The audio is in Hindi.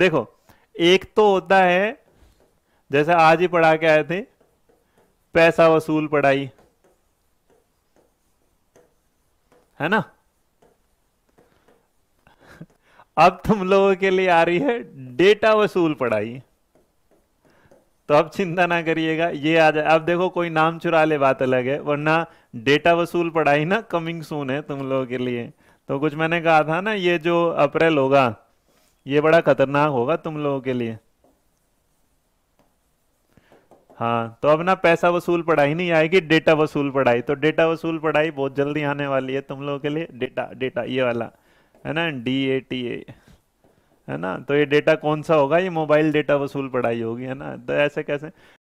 देखो एक तो होता है जैसे आज ही पढ़ा के आए थे पैसा वसूल पढ़ाई है ना अब तुम लोगों के लिए आ रही है डेटा वसूल पढ़ाई तो अब चिंता ना करिएगा ये आ जाए अब देखो कोई नाम चुरा ले बात अलग है वरना डेटा वसूल पढ़ाई ना कमिंग सून है तुम लोगों के लिए तो कुछ मैंने कहा था ना ये जो अप्रैल होगा ये बड़ा खतरनाक होगा तुम लोगों के लिए हाँ तो अब ना पैसा वसूल पढ़ाई नहीं आएगी डेटा वसूल पढ़ाई तो डेटा वसूल पढ़ाई बहुत जल्दी आने वाली है तुम लोगों के लिए डेटा डेटा ये वाला है ना डी ए टी ए है ना तो ये डेटा कौन सा होगा ये मोबाइल डेटा वसूल पढ़ाई होगी है ना तो ऐसे कैसे